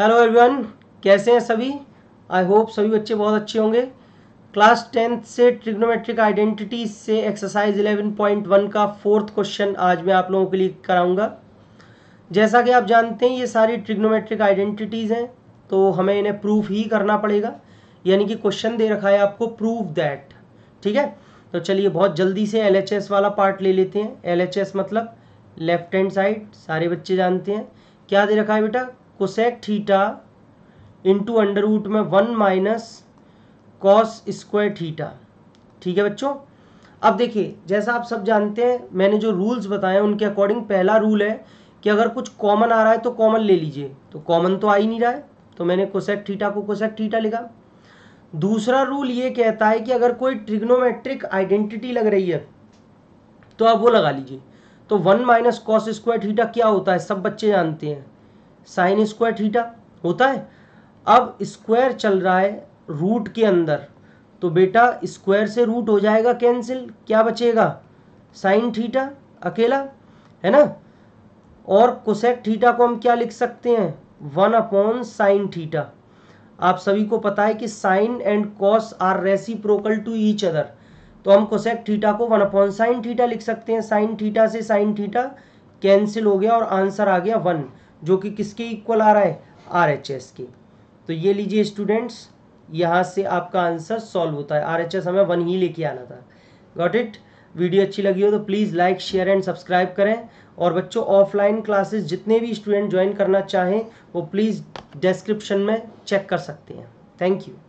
hello everyone कैसे हैं सभी आई होप सभी बच्चे बहुत अच्छे होंगे क्लास टेंथ से ट्रिग्नोमेट्रिक आइडेंटिटी से एक्सरसाइज 11.1 का फोर्थ क्वेश्चन आज मैं आप लोगों के लिए कराऊंगा जैसा कि आप जानते हैं ये सारी ट्रिग्नोमेट्रिक आइडेंटिटीज़ हैं तो हमें इन्हें प्रूफ ही करना पड़ेगा यानी कि क्वेश्चन दे रखा है आपको प्रूफ दैट ठीक है तो चलिए बहुत जल्दी से एल वाला पार्ट ले लेते हैं एल मतलब लेफ्ट हैंड साइड सारे बच्चे जानते हैं क्या दे रखा है बेटा cosec theta into under root में one minus cos square theta ठीक है बच्चों अब देखिए जैसा आप सब जानते हैं मैंने जो रूल्स बताए उनके अकॉर्डिंग पहला रूल है कि अगर कुछ कॉमन आ रहा है तो कॉमन ले लीजिए तो कॉमन तो आ ही नहीं रहा है तो मैंने कोसेक थीटा को कोसेक थीटा लिखा दूसरा रूल ये कहता है कि अगर कोई ट्रिग्नोमेट्रिक आइडेंटिटी लग रही है तो आप वो लगा लीजिए तो one minus cos square theta क्या होता है सब बच्चे जानते हैं साइन स्क्वायर थीटा होता है अब स्क्वायर चल रहा है रूट के अंदर तो बेटा स्क्वायर से रूट हो जाएगा कैंसिल क्या बचेगा साइन थीटा अकेला है ना और कोसेक थीटा को हम क्या लिख सकते हैं वन अपॉन साइन थीटा आप सभी को पता है कि sine and cos are reciprocal to each other तो हम कोसेक थीटा को वन अपॉन साइन थीटा लिख सकते हैं साइन थीटा से साइन थीटा कैंसिल हो गया और आंसर आ गया वन जो कि किसके इक्वल आ रहा है आर एच एस के तो ये लीजिए स्टूडेंट्स यहाँ से आपका आंसर सॉल्व होता है आर एच एस हमें वन ही लेके आना था गॉट इट वीडियो अच्छी लगी हो तो please like share and subscribe करें और बच्चों ऑफलाइन क्लासेस जितने भी स्टूडेंट ज्वाइन करना चाहें वो प्लीज़ डिस्क्रिप्शन में चेक कर सकते हैं थैंक यू